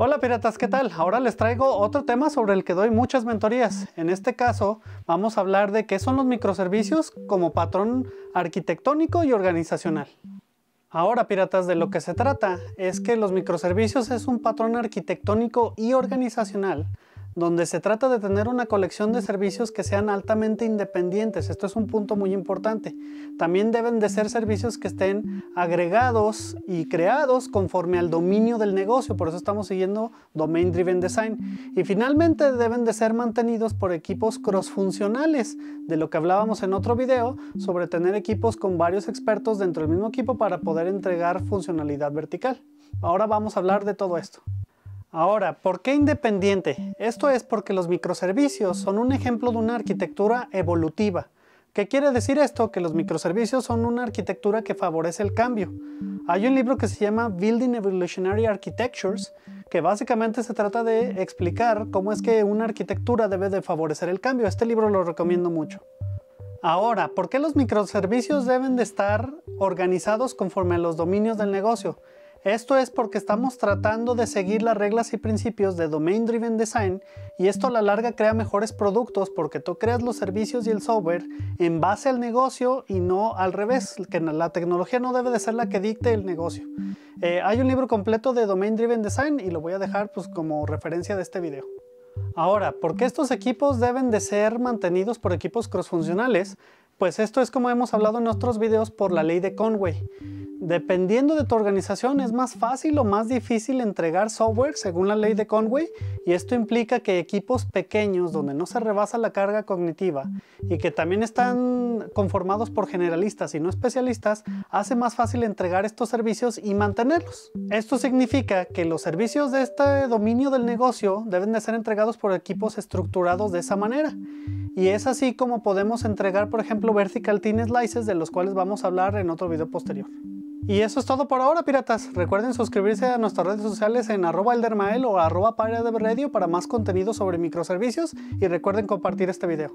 Hola piratas, ¿qué tal? Ahora les traigo otro tema sobre el que doy muchas mentorías. En este caso, vamos a hablar de qué son los microservicios como patrón arquitectónico y organizacional. Ahora, piratas, de lo que se trata es que los microservicios es un patrón arquitectónico y organizacional donde se trata de tener una colección de servicios que sean altamente independientes. Esto es un punto muy importante. También deben de ser servicios que estén agregados y creados conforme al dominio del negocio. Por eso estamos siguiendo Domain Driven Design. Y finalmente deben de ser mantenidos por equipos crossfuncionales de lo que hablábamos en otro video sobre tener equipos con varios expertos dentro del mismo equipo para poder entregar funcionalidad vertical. Ahora vamos a hablar de todo esto. Ahora, ¿por qué independiente? Esto es porque los microservicios son un ejemplo de una arquitectura evolutiva. ¿Qué quiere decir esto? Que los microservicios son una arquitectura que favorece el cambio. Hay un libro que se llama Building Evolutionary Architectures, que básicamente se trata de explicar cómo es que una arquitectura debe de favorecer el cambio. Este libro lo recomiendo mucho. Ahora, ¿por qué los microservicios deben de estar organizados conforme a los dominios del negocio? Esto es porque estamos tratando de seguir las reglas y principios de Domain Driven Design y esto a la larga crea mejores productos porque tú creas los servicios y el software en base al negocio y no al revés, que la tecnología no debe de ser la que dicte el negocio. Eh, hay un libro completo de Domain Driven Design y lo voy a dejar pues, como referencia de este video. Ahora, ¿por qué estos equipos deben de ser mantenidos por equipos crossfuncionales? Pues esto es como hemos hablado en otros videos por la ley de Conway. Dependiendo de tu organización, es más fácil o más difícil entregar software según la ley de Conway y esto implica que equipos pequeños donde no se rebasa la carga cognitiva y que también están conformados por generalistas y no especialistas, hace más fácil entregar estos servicios y mantenerlos. Esto significa que los servicios de este dominio del negocio deben de ser entregados por equipos estructurados de esa manera. Y es así como podemos entregar, por ejemplo, vertical thin slices de los cuales vamos a hablar en otro video posterior. Y eso es todo por ahora, piratas. Recuerden suscribirse a nuestras redes sociales en arroba eldermael o arroba para más contenido sobre microservicios y recuerden compartir este video.